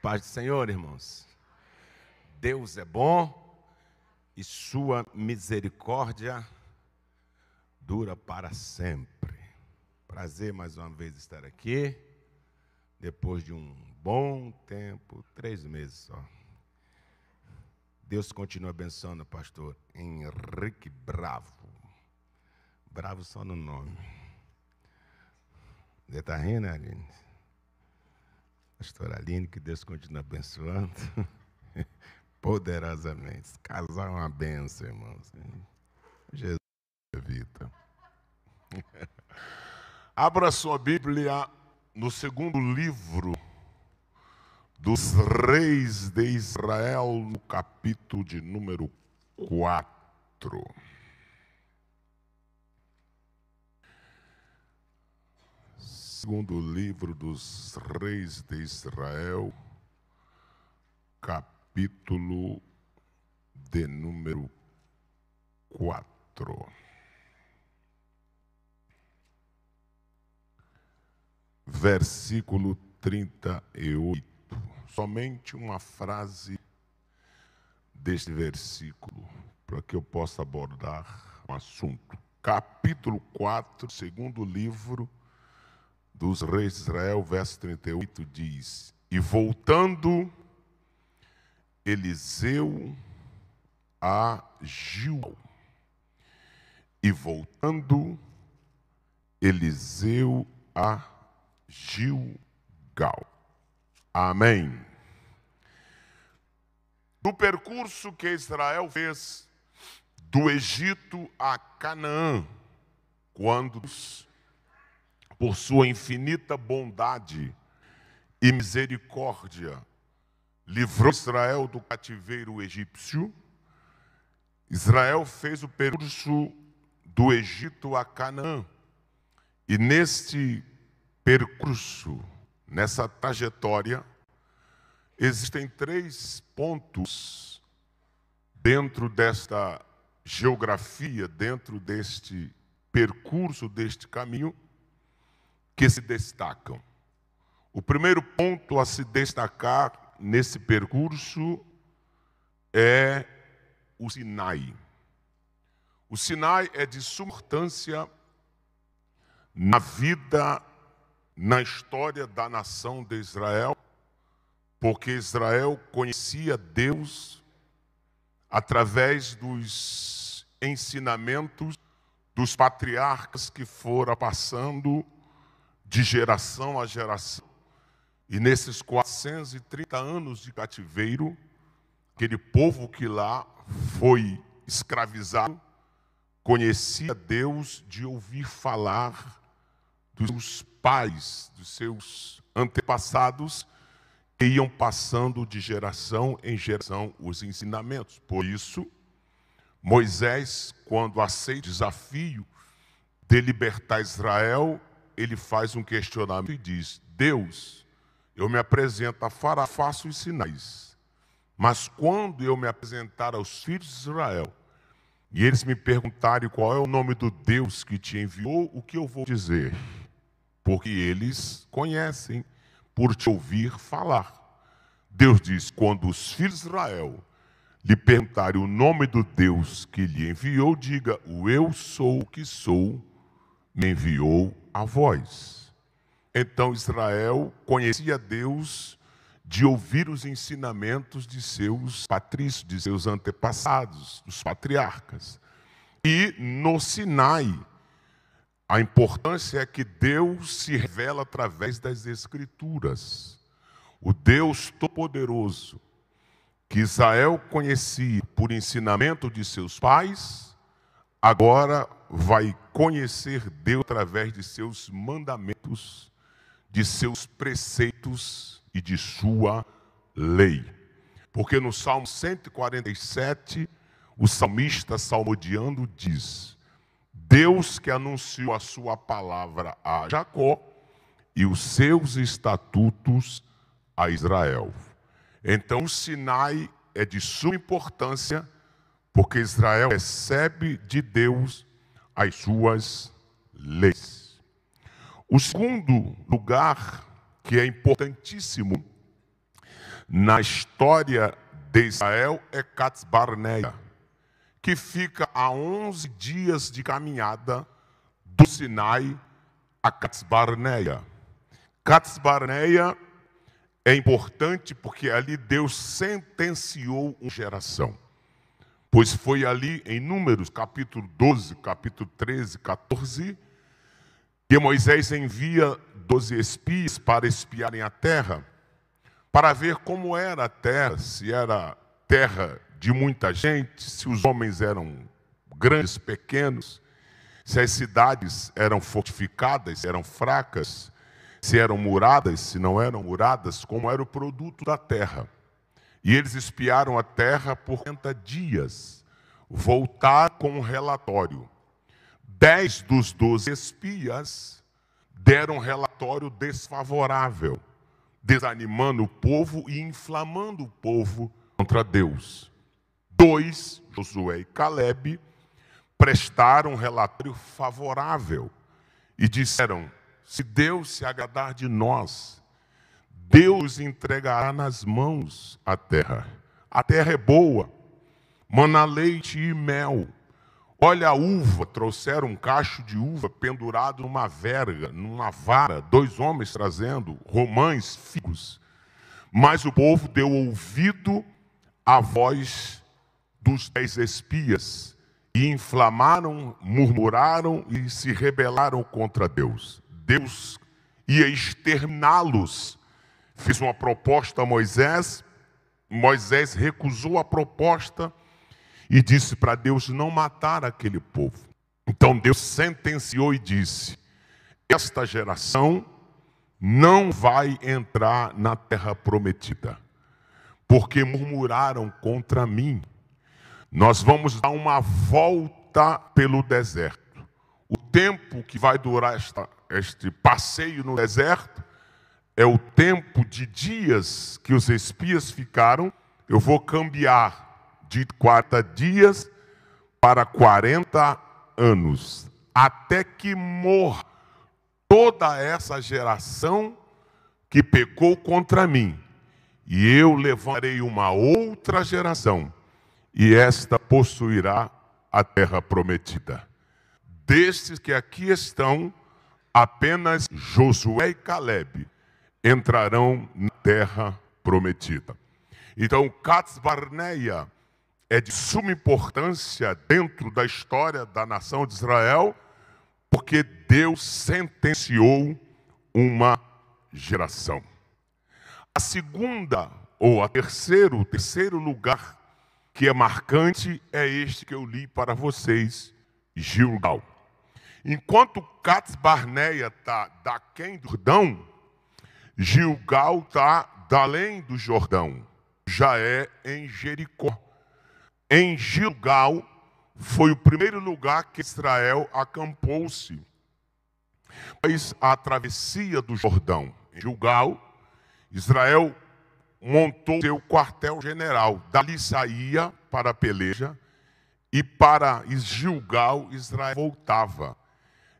Paz do Senhor, irmãos. Deus é bom e sua misericórdia dura para sempre. Prazer mais uma vez estar aqui, depois de um bom tempo três meses só. Deus continua abençoando o pastor Henrique Bravo. Bravo só no nome. Você está rindo, né, Aline? pastora Aline, que Deus continue abençoando poderosamente. Casar é uma benção, irmãos. Jesus evita. É Abra sua Bíblia no segundo livro dos reis de Israel, no capítulo de número 4. Segundo livro dos Reis de Israel, capítulo de número 4. Versículo 38. Somente uma frase deste versículo para que eu possa abordar um assunto. Capítulo 4, segundo livro dos reis de Israel, verso 38 diz: E voltando Eliseu a Gil E voltando Eliseu a Gilgal. Amém. Do percurso que Israel fez do Egito a Canaã, quando por sua infinita bondade e misericórdia, livrou Israel do cativeiro egípcio. Israel fez o percurso do Egito a Canaã. E neste percurso, nessa trajetória, existem três pontos dentro desta geografia, dentro deste percurso, deste caminho, que se destacam. O primeiro ponto a se destacar nesse percurso é o Sinai. O Sinai é de substância importância na vida, na história da nação de Israel, porque Israel conhecia Deus através dos ensinamentos dos patriarcas que foram passando de geração a geração. E nesses 430 anos de cativeiro, aquele povo que lá foi escravizado conhecia Deus de ouvir falar dos seus pais, dos seus antepassados, que iam passando de geração em geração os ensinamentos. Por isso, Moisés, quando aceita o desafio de libertar Israel, ele faz um questionamento e diz: Deus, eu me apresento a Faraó, faço os sinais. Mas quando eu me apresentar aos filhos de Israel, e eles me perguntarem qual é o nome do Deus que te enviou, o que eu vou dizer? Porque eles conhecem por te ouvir falar. Deus diz: quando os filhos de Israel lhe perguntarem o nome do Deus que lhe enviou, diga: O eu sou o que sou me enviou a voz Então Israel conhecia Deus de ouvir os ensinamentos de seus patrícios, de seus antepassados, dos patriarcas. E no Sinai, a importância é que Deus se revela através das Escrituras. O Deus Todo-Poderoso, que Israel conhecia por ensinamento de seus pais, agora vai conhecer Deus através de seus mandamentos, de seus preceitos e de sua lei. Porque no Salmo 147, o salmista salmodiando diz: Deus que anunciou a sua palavra a Jacó e os seus estatutos a Israel. Então o Sinai é de suma importância porque Israel recebe de Deus as suas leis. O segundo lugar que é importantíssimo na história de Israel é Katz Barneia, que fica a 11 dias de caminhada do Sinai a Katz Barneia. Katz Barneia é importante porque ali Deus sentenciou uma geração. Pois foi ali em Números, capítulo 12, capítulo 13, 14, que Moisés envia doze espias para espiarem a terra, para ver como era a terra, se era terra de muita gente, se os homens eram grandes, pequenos, se as cidades eram fortificadas, eram fracas, se eram muradas, se não eram muradas, como era o produto da terra. E eles espiaram a terra por 40 dias. Voltaram com um relatório. Dez dos doze espias deram um relatório desfavorável, desanimando o povo e inflamando o povo contra Deus. Dois, Josué e Caleb, prestaram um relatório favorável e disseram: Se Deus se agradar de nós, Deus entregará nas mãos a terra. A terra é boa, mana leite e mel. Olha a uva, trouxeram um cacho de uva pendurado numa verga, numa vara, dois homens trazendo romães, figos. Mas o povo deu ouvido à voz dos dez espias e inflamaram, murmuraram e se rebelaram contra Deus. Deus ia exterminá-los Fiz uma proposta a Moisés, Moisés recusou a proposta e disse para Deus não matar aquele povo. Então Deus sentenciou e disse: Esta geração não vai entrar na terra prometida, porque murmuraram contra mim. Nós vamos dar uma volta pelo deserto. O tempo que vai durar esta, este passeio no deserto é o tempo de dias que os espias ficaram, eu vou cambiar de 40 dias para 40 anos, até que morra toda essa geração que pecou contra mim, e eu levarei uma outra geração, e esta possuirá a terra prometida. Destes que aqui estão, apenas Josué e Caleb entrarão na terra prometida. Então, Katzbarneia é de suma importância dentro da história da nação de Israel, porque Deus sentenciou uma geração. A segunda ou a terceiro, o terceiro lugar que é marcante é este que eu li para vocês, Gilgal. Enquanto Cates Barneia está da quem do Jordão, Gilgal está além do Jordão, já é em Jericó. Em Gilgal foi o primeiro lugar que Israel acampou-se. Mas a travessia do Jordão, em Gilgal, Israel montou seu quartel-general. Dali saía para a peleja e para Gilgal Israel voltava.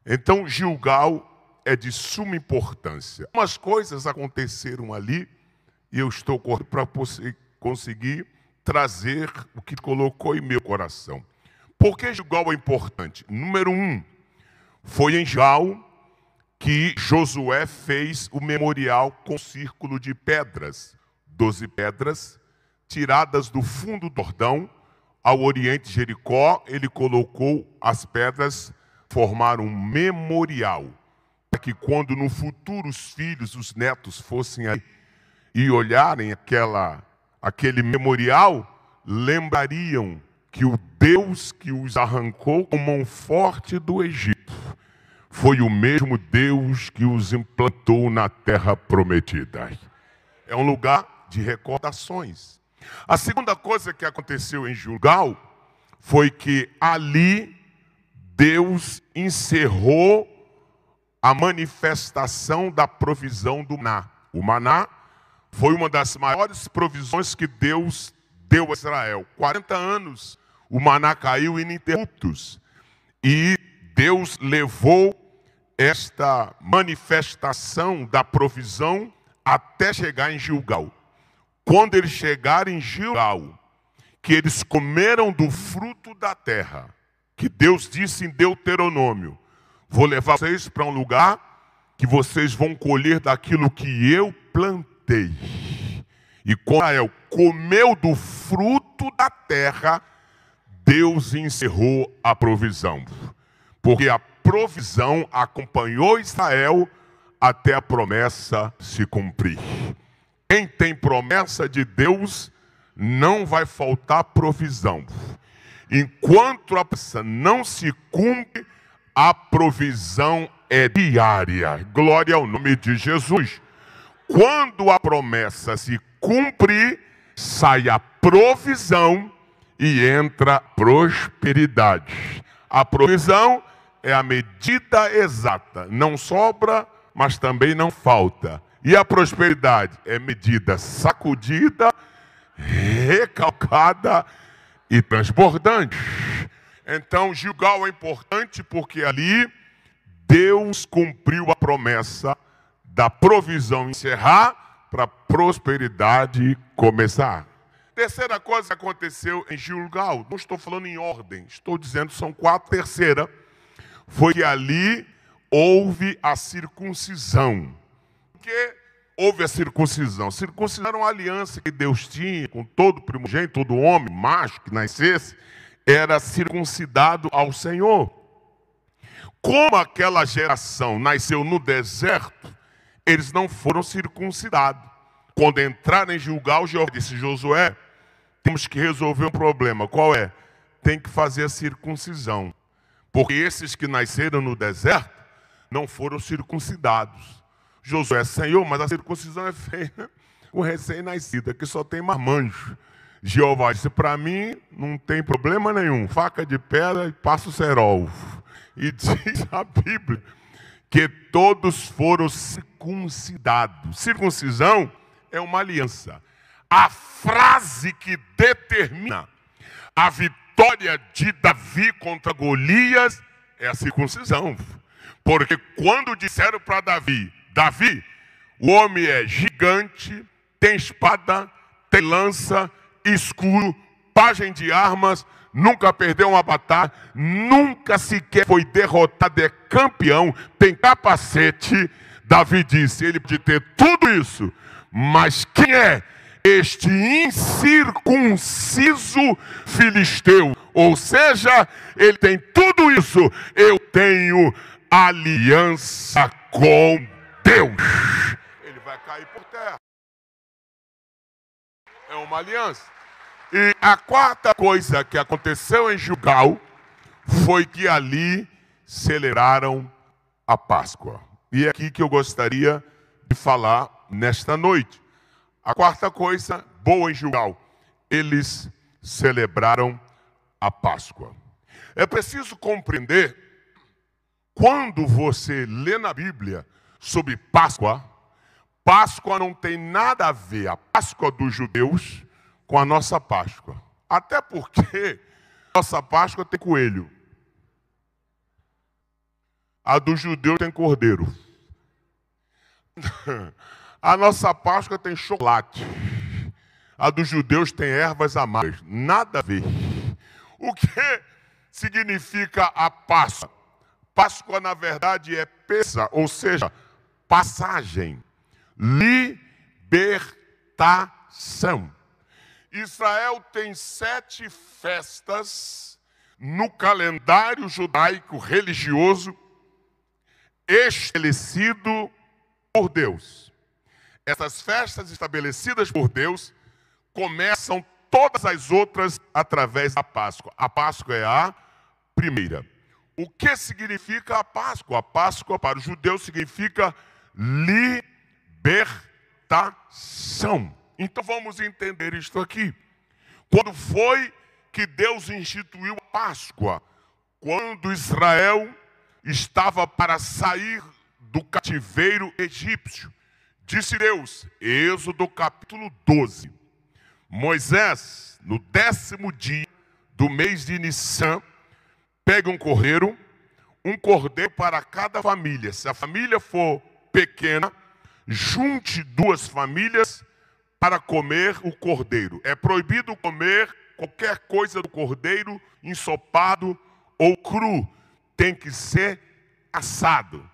Então Gilgal é de suma importância. Umas coisas aconteceram ali e eu estou para conseguir trazer o que colocou em meu coração. Por que Gilgal é importante? Número um, foi em Jau que Josué fez o memorial com círculo de pedras, doze pedras, tiradas do fundo do Jordão, ao oriente de Jericó, ele colocou as pedras, formaram um memorial para que quando no futuro os filhos, os netos fossem aí e olharem aquela, aquele memorial, lembrariam que o Deus que os arrancou com mão forte do Egito foi o mesmo Deus que os implantou na terra prometida. É um lugar de recordações. A segunda coisa que aconteceu em Gilgal foi que ali Deus encerrou a manifestação da provisão do maná. O maná foi uma das maiores provisões que Deus deu a Israel. 40 anos o maná caiu ininterruptos. E Deus levou esta manifestação da provisão até chegar em Gilgal. Quando eles chegaram em Gilgal, que eles comeram do fruto da terra, que Deus disse em Deuteronômio: Vou levar vocês para um lugar que vocês vão colher daquilo que eu plantei. E quando Israel comeu do fruto da terra, Deus encerrou a provisão. Porque a provisão acompanhou Israel até a promessa se cumprir. Quem tem promessa de Deus não vai faltar provisão. Enquanto a promessa não se cumpre, a provisão é diária. Glória ao nome de Jesus. Quando a promessa se cumpre, sai a provisão e entra prosperidade. A provisão é a medida exata, não sobra, mas também não falta. E a prosperidade é medida sacudida, recalcada e transbordante. Então, Gilgal é importante porque ali Deus cumpriu a promessa da provisão encerrar para prosperidade começar. Terceira coisa que aconteceu em Gilgal, não estou falando em ordem, estou dizendo são quatro. Terceira foi que ali houve a circuncisão. Porque houve a circuncisão. Circuncisão era uma aliança que Deus tinha com todo primogênito, todo homem, macho que nascesse era circuncidado ao Senhor. Como aquela geração nasceu no deserto, eles não foram circuncidados. Quando entraram em julgar, o Jeová disse: Josué, temos que resolver um problema. Qual é? Tem que fazer a circuncisão. Porque esses que nasceram no deserto não foram circuncidados. Josué, Senhor, mas a circuncisão é feia. O recém-nascido que só tem marmanjo. Jeová disse: Para mim não tem problema nenhum, faca de pedra e passo serol. E diz a Bíblia que todos foram circuncidados. Circuncisão é uma aliança. A frase que determina a vitória de Davi contra Golias é a circuncisão. Porque quando disseram para Davi: Davi, o homem é gigante, tem espada, tem lança, escuro, página de armas, nunca perdeu uma batalha, nunca sequer foi derrotado, é campeão, tem capacete. Davi disse: ele pode ter tudo isso, mas quem é este incircunciso filisteu? Ou seja, ele tem tudo isso, eu tenho aliança com Deus. Ele vai cair por terra. É uma aliança. E a quarta coisa que aconteceu em Jugal foi que ali celebraram a Páscoa. E é aqui que eu gostaria de falar nesta noite. A quarta coisa boa em Jugal, eles celebraram a Páscoa. É preciso compreender quando você lê na Bíblia sobre Páscoa, Páscoa não tem nada a ver a Páscoa dos judeus com a nossa Páscoa. Até porque nossa Páscoa tem coelho. A do judeu tem cordeiro. A nossa Páscoa tem chocolate. A dos judeus tem ervas amargas. Nada a ver. O que significa a Páscoa? Páscoa, na verdade, é pesa, ou seja, passagem, libertação. Israel tem sete festas no calendário judaico religioso estabelecido por Deus. Essas festas estabelecidas por Deus começam todas as outras através da Páscoa. A Páscoa é a primeira. O que significa a Páscoa? A Páscoa para o judeu significa libertação. Então vamos entender isto aqui. Quando foi que Deus instituiu a Páscoa? Quando Israel estava para sair do cativeiro egípcio. Disse Deus, Êxodo capítulo 12. Moisés, no décimo dia do mês de Nissan, pega um cordeiro, um cordeiro para cada família. Se a família for pequena, junte duas famílias para comer o cordeiro. É proibido comer qualquer coisa do cordeiro ensopado ou cru. Tem que ser assado.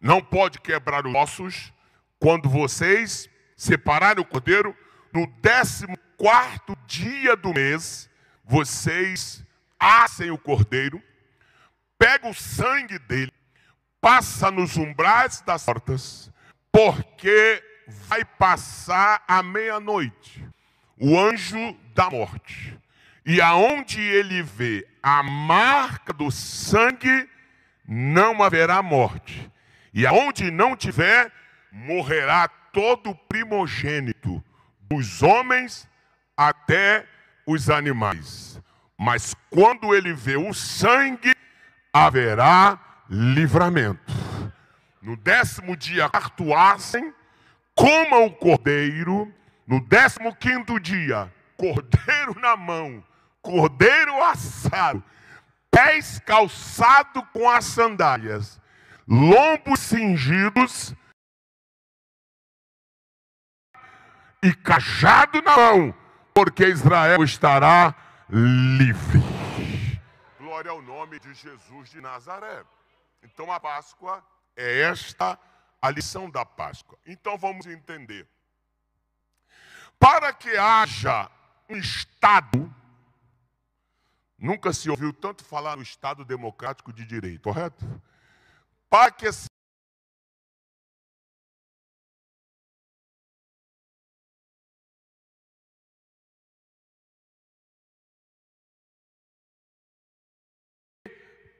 Não pode quebrar os ossos quando vocês separarem o cordeiro no décimo quarto dia do mês. Vocês assem o cordeiro, pegam o sangue dele, passa nos umbrais das portas, porque vai passar a meia-noite o anjo da morte. E aonde ele vê a marca do sangue, não haverá morte. E aonde não tiver, morrerá todo primogênito, dos homens até os animais. Mas quando ele vê o sangue, haverá livramento. No décimo dia, quarto coma o cordeiro no décimo quinto dia, cordeiro na mão, cordeiro assado, pés calçado com as sandálias, lombos cingidos e cajado na mão, porque Israel estará livre. Glória ao nome de Jesus de Nazaré. Então a Páscoa é esta a lição da Páscoa. Então vamos entender. Para que haja um Estado, nunca se ouviu tanto falar no Estado democrático de direito, correto? Para que esse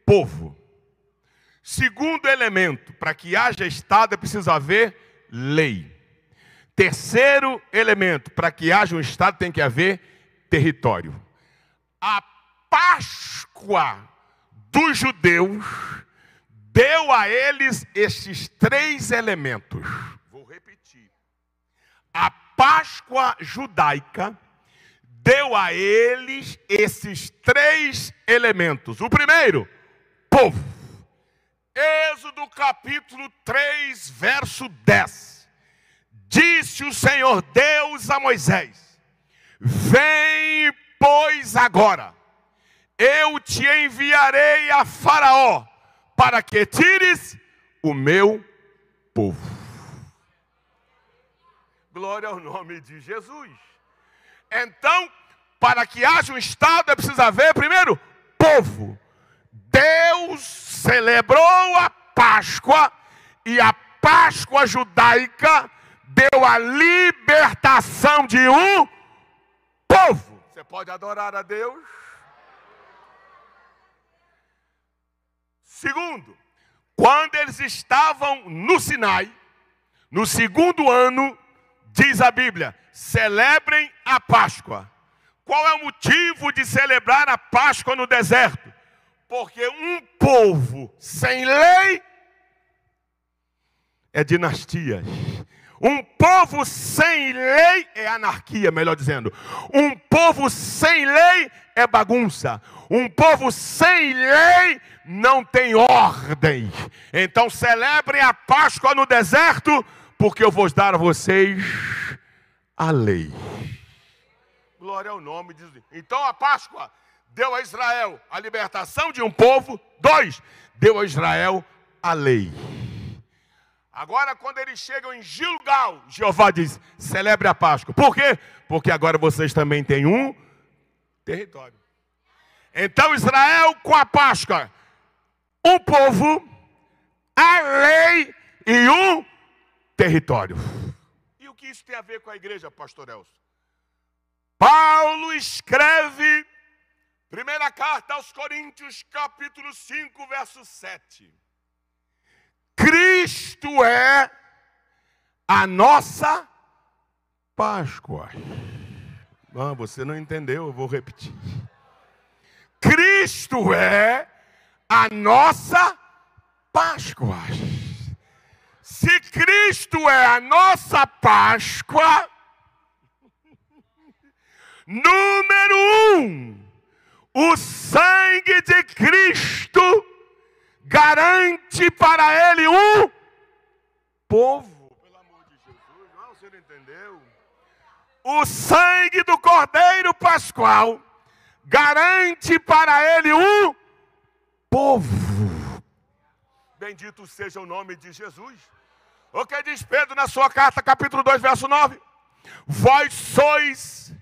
povo Segundo elemento, para que haja Estado é preciso haver lei. Terceiro elemento, para que haja um Estado tem que haver território. A Páscoa dos judeus deu a eles esses três elementos. Vou repetir. A Páscoa judaica deu a eles esses três elementos. O primeiro, povo. Êxodo capítulo 3, verso 10. Disse o Senhor Deus a Moisés: Vem, pois, agora, eu te enviarei a Faraó, para que tires o meu povo. Glória ao nome de Jesus. Então, para que haja um Estado, é preciso haver, primeiro, povo. Deus celebrou a Páscoa e a Páscoa judaica deu a libertação de um povo. Você pode adorar a Deus? Segundo, quando eles estavam no Sinai, no segundo ano, diz a Bíblia: celebrem a Páscoa. Qual é o motivo de celebrar a Páscoa no deserto? Porque um povo sem lei é dinastias. Um povo sem lei é anarquia, melhor dizendo. Um povo sem lei é bagunça. Um povo sem lei não tem ordem. Então celebrem a Páscoa no deserto, porque eu vou dar a vocês a lei. Glória ao nome de Então a Páscoa deu a Israel a libertação de um povo. Dois, deu a Israel a lei. Agora, quando eles chegam em Gilgal, Jeová diz: celebre a Páscoa. Por quê? Porque agora vocês também têm um território. Então, Israel com a Páscoa, um povo, a lei e um território. E o que isso tem a ver com a igreja, pastor Elcio? Paulo escreve Primeira carta aos Coríntios, capítulo 5, verso 7. Cristo é a nossa Páscoa. Ah, você não entendeu, eu vou repetir. Cristo é a nossa Páscoa. Se Cristo é a nossa Páscoa, número um, o sangue de Cristo garante para ele um povo. Pelo amor de Jesus, não, você é? não entendeu? O sangue do Cordeiro Pascual garante para ele um povo. Bendito seja o nome de Jesus. O que diz Pedro na sua carta, capítulo 2, verso 9? Vós sois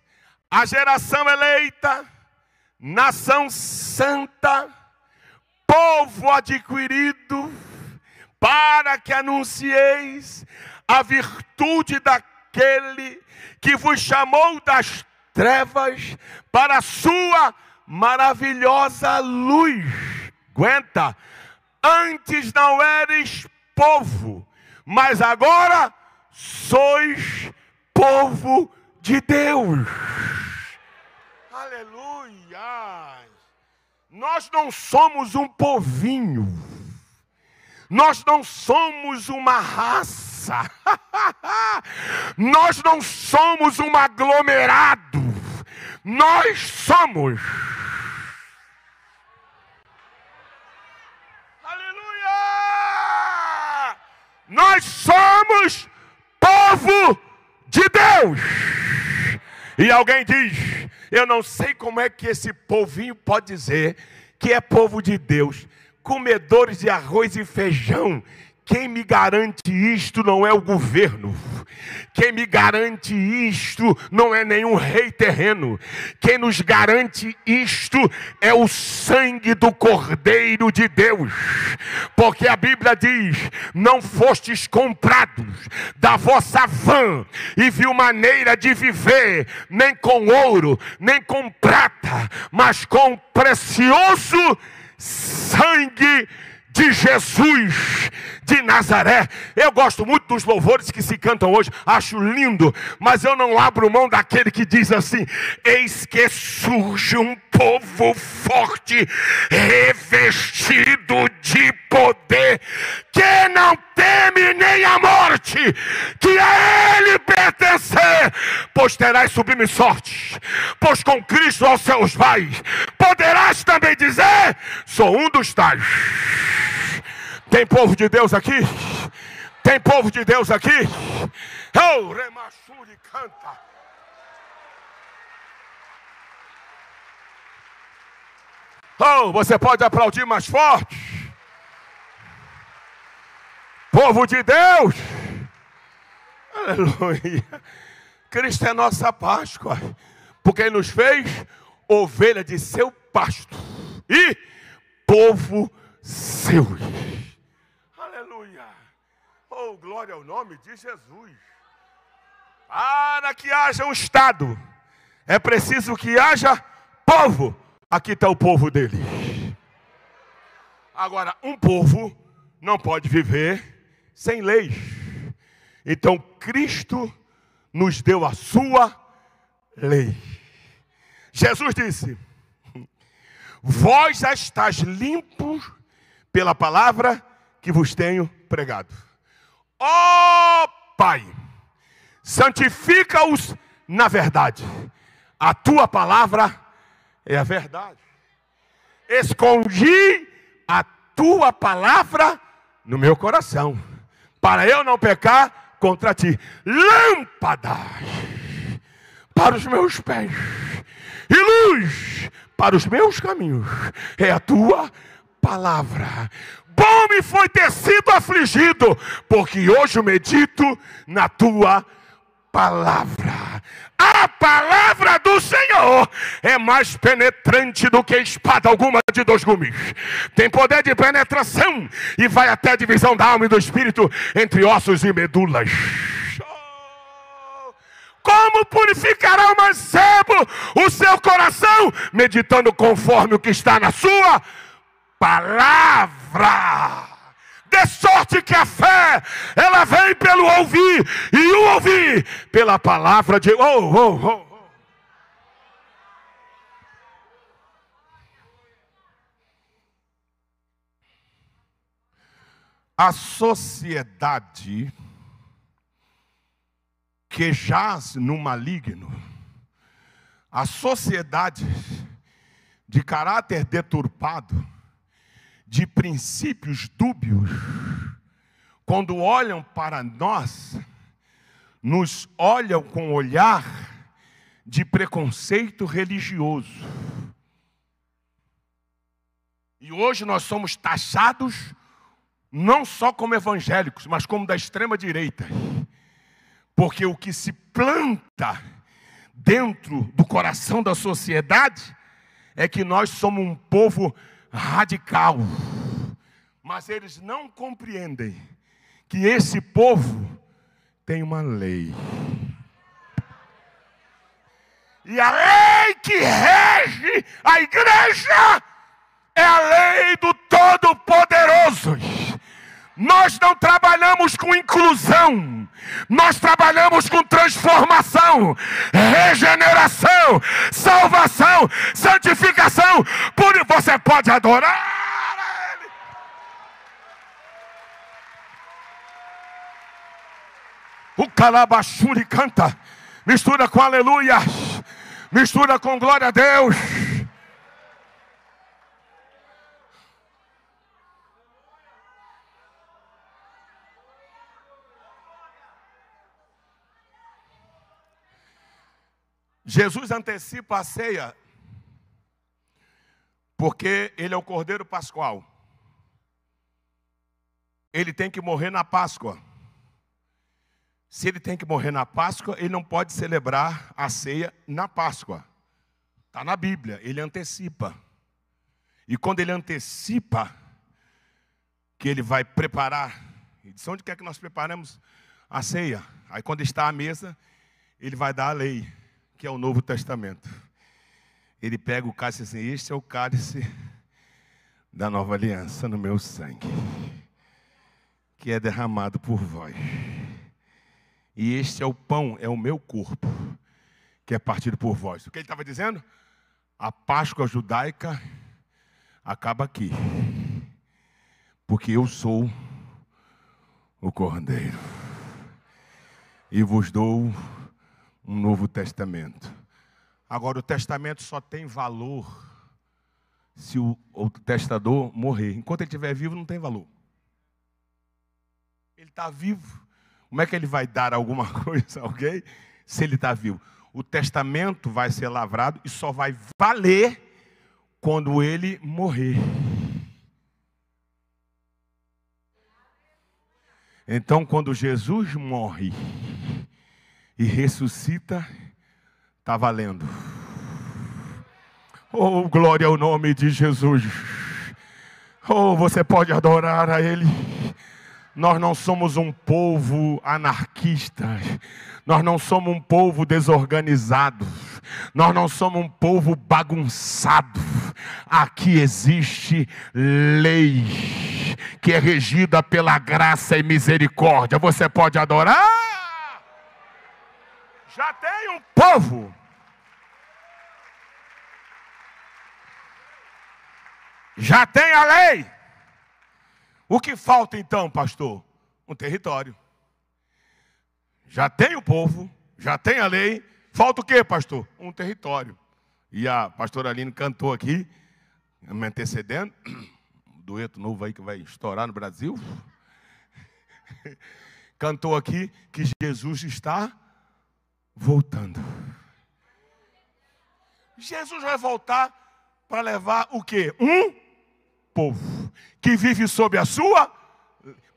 a geração eleita nação santa, povo adquirido, para que anuncieis a virtude daquele que vos chamou das trevas para a sua maravilhosa luz. Aguenta. Antes não eres povo, mas agora sois povo de Deus. Aleluia. Nós não somos um povinho. Nós não somos uma raça. Nós não somos um aglomerado. Nós somos. Aleluia! Nós somos povo de Deus. E alguém diz: Eu não sei como é que esse povinho pode dizer que é povo de Deus, comedores de arroz e feijão, quem me garante isto não é o governo. Quem me garante isto não é nenhum rei terreno. Quem nos garante isto é o sangue do Cordeiro de Deus. Porque a Bíblia diz: Não fostes comprados da vossa van e viu maneira de viver, nem com ouro, nem com prata, mas com precioso sangue de Jesus de Nazaré. Eu gosto muito dos louvores que se cantam hoje, acho lindo, mas eu não abro mão daquele que diz assim: Eis que surge um povo forte, revestido de poder, que não teme nem a morte, que a ele pertencer, pois terás sublime sorte, pois com Cristo aos seus pais, poderás também dizer: sou um dos tais tem povo de Deus aqui? Tem povo de Deus aqui? Oh, Remachuri canta. Oh, você pode aplaudir mais forte. Povo de Deus. Aleluia. Cristo é nossa Páscoa, porque Ele nos fez ovelha de seu pasto e povo seu. Oh, glória ao nome de Jesus. Para que haja um Estado, é preciso que haja povo. Aqui está o povo deles. Agora, um povo não pode viver sem leis. Então, Cristo nos deu a sua lei. Jesus disse: Vós já estáis limpos pela palavra que vos tenho pregado. Ó oh, Pai, santifica-os na verdade. A tua palavra é a verdade. Escondi a tua palavra no meu coração, para eu não pecar contra ti. Lâmpada para os meus pés e luz para os meus caminhos é a tua palavra bom me foi ter sido afligido, porque hoje eu medito na tua palavra. A palavra do Senhor é mais penetrante do que espada alguma de dois gumes. Tem poder de penetração e vai até a divisão da alma e do espírito entre ossos e medulas. Como purificará o mancebo o seu coração, meditando conforme o que está na sua palavra? palavra. De sorte que a fé, ela vem pelo ouvir, e o ouvir pela palavra de. Oh, oh, oh. A sociedade que jaz no maligno, a sociedade de caráter deturpado, de princípios dúbios, quando olham para nós, nos olham com olhar de preconceito religioso. E hoje nós somos taxados não só como evangélicos, mas como da extrema direita. Porque o que se planta dentro do coração da sociedade é que nós somos um povo radical. Mas eles não compreendem que esse povo tem uma lei. E a lei que rege a igreja é a lei do Todo-Poderoso. Nós não trabalhamos com inclusão, nós trabalhamos com transformação, regeneração, salvação, santificação. Por você pode adorar. O calabashuri canta, mistura com aleluia, mistura com glória a Deus. Jesus antecipa a ceia porque ele é o Cordeiro Pascual. Ele tem que morrer na Páscoa. Se ele tem que morrer na Páscoa, ele não pode celebrar a ceia na Páscoa. Está na Bíblia, ele antecipa. E quando ele antecipa que ele vai preparar, ele diz: onde quer que nós preparemos a ceia? Aí quando está à mesa, ele vai dar a lei que é o Novo Testamento. Ele pega o cálice assim, este é o cálice da nova aliança no meu sangue, que é derramado por vós. E este é o pão, é o meu corpo, que é partido por vós. O que ele estava dizendo? A Páscoa judaica acaba aqui, porque eu sou o cordeiro e vos dou um novo testamento. Agora, o testamento só tem valor se o, o testador morrer. Enquanto ele estiver vivo, não tem valor. Ele está vivo. Como é que ele vai dar alguma coisa a alguém se ele está vivo? O testamento vai ser lavrado e só vai valer quando ele morrer. Então, quando Jesus morre, e ressuscita, está valendo. Oh, glória ao nome de Jesus. Oh, você pode adorar a Ele. Nós não somos um povo anarquista. Nós não somos um povo desorganizado. Nós não somos um povo bagunçado. Aqui existe lei que é regida pela graça e misericórdia. Você pode adorar? já tem um povo. Já tem a lei. O que falta então, pastor? Um território. Já tem o povo, já tem a lei. Falta o que, pastor? Um território. E a pastora Aline cantou aqui, me antecedendo, um dueto novo aí que vai estourar no Brasil. Cantou aqui que Jesus está voltando. Jesus vai voltar para levar o quê? Um povo que vive sob a sua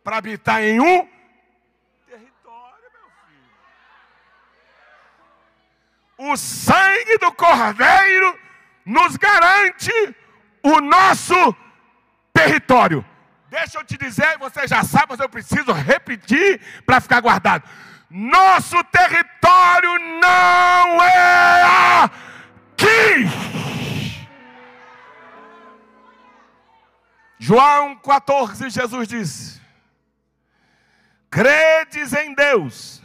para habitar em um território, meu filho. O sangue do Cordeiro nos garante o nosso território. Deixa eu te dizer, você já sabe, mas eu preciso repetir para ficar guardado. Nosso território não é aqui. João 14, Jesus disse: Credes em Deus,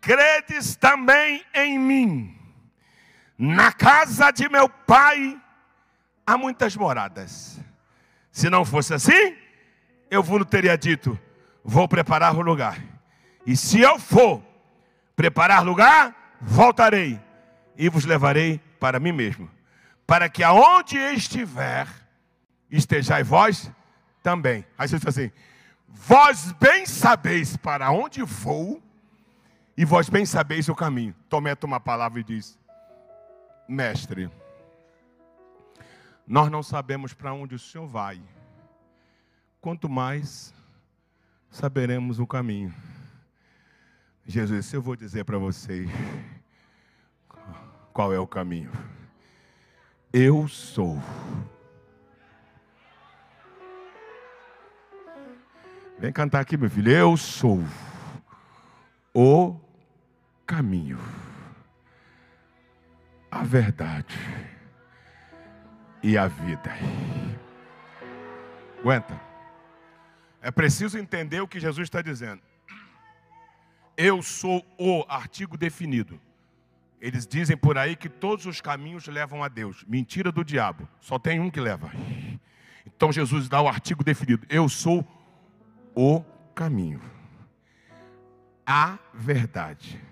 credes também em mim. Na casa de meu pai há muitas moradas. Se não fosse assim, eu vou teria dito: vou preparar o lugar. E se eu for preparar lugar, voltarei e vos levarei para mim mesmo, para que aonde estiver, estejais vós também. Aí você diz assim: Vós bem sabeis para onde vou, e vós bem sabeis o caminho. Tomé uma palavra e diz: Mestre, nós não sabemos para onde o Senhor vai, quanto mais saberemos o caminho. Jesus se Eu vou dizer para vocês qual é o caminho. Eu sou. Vem cantar aqui, meu filho. Eu sou o caminho, a verdade e a vida. Aguenta. É preciso entender o que Jesus está dizendo eu sou o artigo definido. Eles dizem por aí que todos os caminhos levam a Deus. Mentira do diabo. Só tem um que leva. Então Jesus dá o artigo definido. Eu sou o caminho, a verdade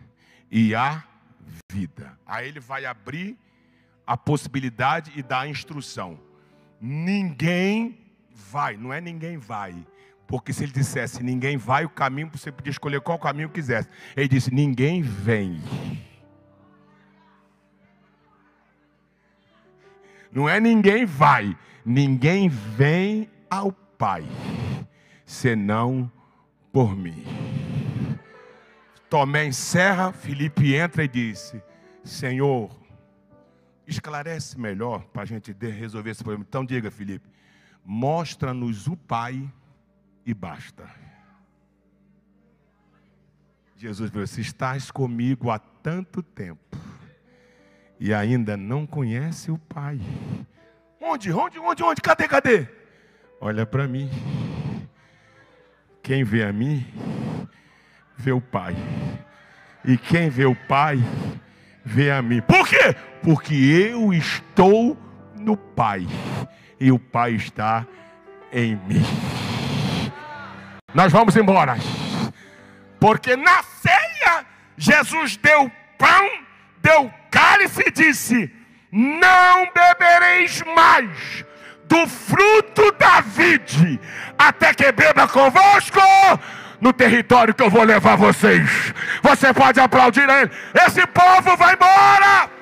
e a vida. Aí ele vai abrir a possibilidade e dar a instrução. Ninguém vai, não é ninguém vai. Porque se ele dissesse, ninguém vai o caminho, você podia escolher qual caminho quisesse. Ele disse, ninguém vem. Não é ninguém vai, ninguém vem ao Pai, senão por mim. Tomé encerra, Felipe entra e disse: Senhor, esclarece melhor para a gente resolver esse problema. Então diga, Felipe, mostra-nos o Pai e basta. Jesus falou assim: Estás comigo há tanto tempo e ainda não conhece o Pai. Onde, onde, onde, onde? Cadê, cadê? Olha para mim. Quem vê a mim, vê o Pai. E quem vê o Pai, vê a mim. Por quê? Porque eu estou no Pai e o Pai está em mim. Nós vamos embora. Porque na ceia, Jesus deu pão, deu cálice e disse: Não bebereis mais do fruto da vide, até que beba convosco no território que eu vou levar vocês. Você pode aplaudir a ele. Esse povo vai embora.